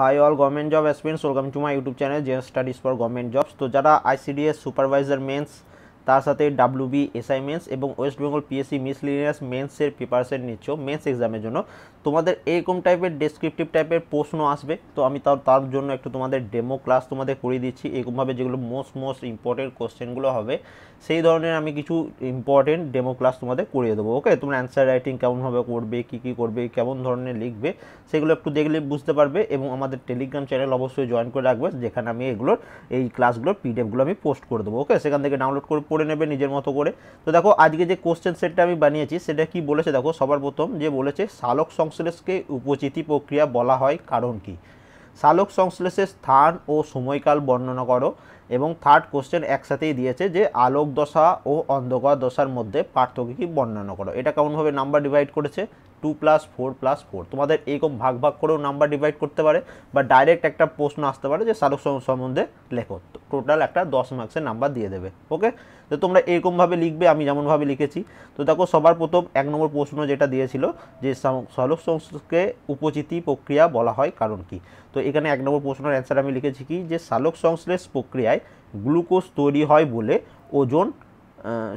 high all government job aspirants welcome to my YouTube channel J studies for government jobs তো যারা ICDS supervisor mains তার সাথে WB SI mains এবং West Bengal PSC miscellaneous মেন্সের preparation নিচ্ছ mains এক্সামের জন্য তোমাদের এরকম টাইপের ডেসক্রিপটিভ টাইপের প্রশ্ন আসবে তো আমি তার তার জন্য একটু তোমাদের ডেমো ক্লাস তোমাদের করিয়ে দিচ্ছি এরকমভাবে যেগুলো মোস্ট মোস্ট ইম্পর্টেন্ট কোশ্চেনগুলো হবে সেই ধরনের আমি কিছু ইম্পর্টেন্ট ডেমো ক্লাস তোমাদের করিয়ে দেবো ওকে তোমরা অ্যান্সার রাইটিং কেমনভাবে করবে কী কী করবে কেমন ধরনের লিখবে সেগুলো একটু দেখলে বুঝতে পারবে এবং আমাদের টেলিগ্রাম চ্যানেল অবশ্যই জয়েন করে রাখবে যেখানে আমি এগুলোর এই ক্লাসগুলোর পিডিএফগুলো আমি পোস্ট করে দেবো ওকে সেখান থেকে ডাউনলোড করে করে নেবে নিজের মতো করে তো দেখো আজকে যে কোশ্চেন সেটটা আমি বানিয়েছি সেটা কি বলেছে দেখো সবার প্রথম যে বলেছে শালক সংশ্লেষকে উপচিতি প্রক্রিয়া বলা হয় কারণ কি শালক সংশ্লেষের স্থান ও সময়কাল বর্ণনা করো এবং থার্ড কোশ্চেন একসাথেই দিয়েছে যে আলোক দশা ও অন্ধকার দশার মধ্যে পার্থক্য কি বর্ণনা করো এটা কেমনভাবে নাম্বার ডিভাইড করেছে two plus four plus four তোমাদের এরকম ভাগ ভাগ করেও নাম্বার ডিভাইড করতে পারে বা ডাইরেক্ট একটা প্রশ্ন আসতে পারে যে সালোক সম্বন্ধে লেখো টোটাল একটা দশ মার্কসের নাম্বার দিয়ে দেবে ওকে তো তোমরা এরকমভাবে লিখবে আমি যেমনভাবে লিখেছি তো দেখো সবার প্রথম এক নম্বর প্রশ্ন যেটা দিয়েছিল যে সালোক সংশ্লেষকে উপচিতি প্রক্রিয়া বলা হয় কারণ কি তো এখানে এক নম্বর প্রশ্নের অ্যান্সার আমি লিখেছি কি যে সালোক সংশ্লেষ প্রক্রিয়া প্রক্রিয়ায় গ্লুকোজ তৈরি হয় বলে ওজন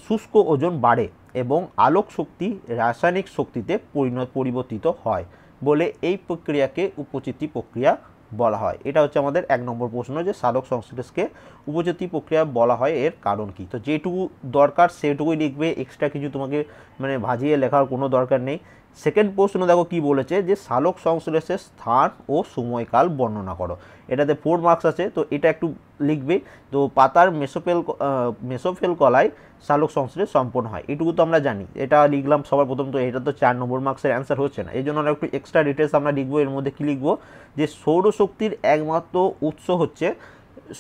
শুষ্ক ওজন বাড়ে এবং আলোক শক্তি রাসায়নিক শক্তিতে পরিণত পরিবর্তিত হয় বলে এই প্রক্রিয়াকে উপচিতি প্রক্রিয়া বলা হয় এটা হচ্ছে আমাদের এক নম্বর প্রশ্ন যে সালোক সংশ্লেষকে উপজাতি প্রক্রিয়া বলা হয় এর কারণ কি তো যেটুকু দরকার সেটুকুই লিখবে এক্সট্রা কিছু তোমাকে মানে ভাজিয়ে লেখার কোনো দরকার নেই সেকেন্ড প্রশ্ন দেখো কি বলেছে যে সালোক সংশ্লেষের স্থান ও সময়কাল বর্ণনা করো এটাতে ফোর মার্কস আছে তো এটা একটু লিখবে তো পাতার মেসোফেল মেসোফেল কলায় সালোক সংশ্লেষ সম্পন্ন হয় এটুকু তো আমরা জানি এটা লিখলাম সবার প্রথম তো এটা তো চার নম্বর মার্কসের অ্যান্সার হচ্ছে না এই জন্য আমরা একটু এক্সট্রা ডিটেলস আমরা লিখবো এর মধ্যে কী লিখবো যে সৌরশক্তির একমাত্র উৎস হচ্ছে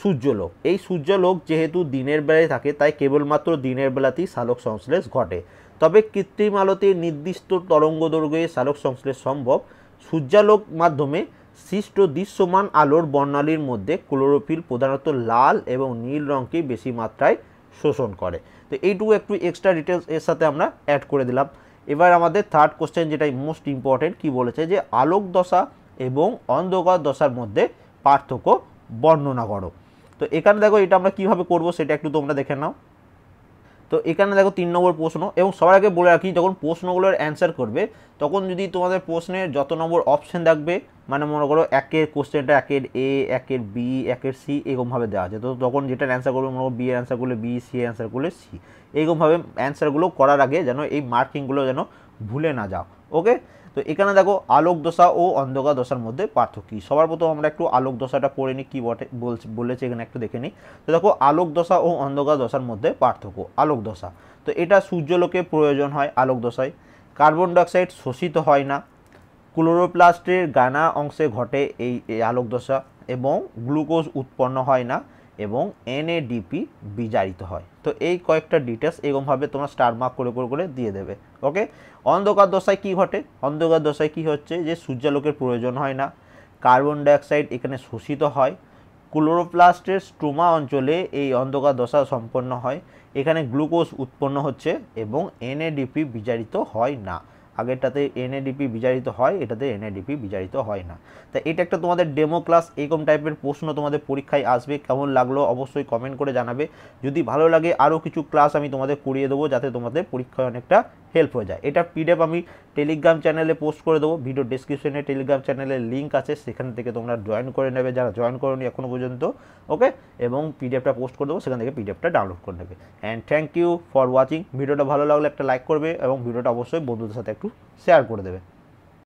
সূর্যলোক এই সূর্যলোক যেহেতু দিনের বেলায় থাকে তাই কেবলমাত্র দিনের বেলাতেই সালোক সংশ্লেষ ঘটে তবে কৃত্রিম আলোতে নির্দিষ্ট তরঙ্গ দৈর্ঘ্যে সালোক সংশ্লেষ সম্ভব সূর্যালোক মাধ্যমে সৃষ্ট দৃশ্যমান আলোর বর্ণালীর মধ্যে ক্লোরোফিল প্রধানত লাল এবং নীল রঙকে বেশি মাত্রায় শোষণ করে তো এইটুকু একটু এক্সট্রা ডিটেলস এর সাথে আমরা অ্যাড করে দিলাম এবার আমাদের থার্ড কোশ্চেন যেটাই মোস্ট ইম্পর্টেন্ট কি বলেছে যে আলোক দশা এবং অন্ধকার দশার মধ্যে পার্থক্য বর্ণনা করো তো এখানে দেখো এটা আমরা কীভাবে করবো সেটা একটু তোমরা দেখে নাও তো এখানে দেখো তিন নম্বর প্রশ্ন এবং সবার আগে বলে রাখি যখন প্রশ্নগুলোর অ্যান্সার করবে তখন যদি তোমাদের প্রশ্নের যত নম্বর অপশান থাকবে মানে মনে করো একের কোশ্চেনটা একের এ একের বি একের সি এরকমভাবে দেওয়া আছে তো তখন যেটা অ্যান্সার করবে মনে করো বি এর অ্যান্সার করলে বি সি এর অ্যান্সার করলে সি এরকমভাবে অ্যান্সারগুলো করার আগে যেন এই মার্কিংগুলো যেন ভুলে না যাও ওকে তো এখানে দেখো আলোক দশা ও অন্ধকার দশার মধ্যে পার্থক্য সবার প্রথম আমরা একটু আলোক দশাটা পড়ে নিই কী বটে বলেছে এখানে একটু দেখে নিই তো দেখো আলোক দশা ও অন্ধকার দশার মধ্যে পার্থক্য আলোক দশা তো এটা সূর্যলোকে প্রয়োজন হয় আলোক দশায় কার্বন ডাইঅক্সাইড শোষিত হয় না ক্লোরোপ্লাস্টের গানা অংশে ঘটে এই আলোক দশা এবং গ্লুকোজ উৎপন্ন হয় না এবং এনএডিপি বিজারিত হয় তো এই কয়েকটা ডিটেলস এরকমভাবে তোমরা স্টার মার্ক করে করে করে দিয়ে দেবে ওকে অন্ধকার দশায় কি ঘটে অন্ধকার দশায় কি হচ্ছে যে সূর্যালোকের প্রয়োজন হয় না কার্বন ডাইঅক্সাইড এখানে শোষিত হয় ক্লোরোপ্লাস্টের স্ট্রোমা অঞ্চলে এই অন্ধকার দশা সম্পন্ন হয় এখানে গ্লুকোজ উৎপন্ন হচ্ছে এবং এনএডিপি বিজারিত হয় না আগেরটাতে এনএডিপি বিচারিত হয় এটাতে এনএডিপি বিচারিত হয় না তা এটা একটা তোমাদের ডেমো ক্লাস এরকম টাইপের প্রশ্ন তোমাদের পরীক্ষায় আসবে কেমন লাগলো অবশ্যই কমেন্ট করে জানাবে যদি ভালো লাগে আরও কিছু ক্লাস আমি তোমাদের করিয়ে দেবো যাতে তোমাদের পরীক্ষায় অনেকটা হেল্প হয়ে যায় এটা পিডিএফ আমি টেলিগ্রাম চ্যানেলে পোস্ট করে দেবো ভিডিও ডিসক্রিপশনে টেলিগ্রাম চ্যানেলের লিঙ্ক আছে সেখান থেকে তোমরা জয়েন করে নেবে যারা জয়েন করনি এখনও পর্যন্ত ওকে এবং পিডিএফটা পোস্ট করে দেবো সেখান থেকে পিডিএফটা ডাউনলোড করে নেবে and thank you for watching ভিডিওটা ভালো লাগলে একটা লাইক করবে এবং ভিডিওটা অবশ্যই বন্ধুদের সাথে একটু শেয়ার করে দেবে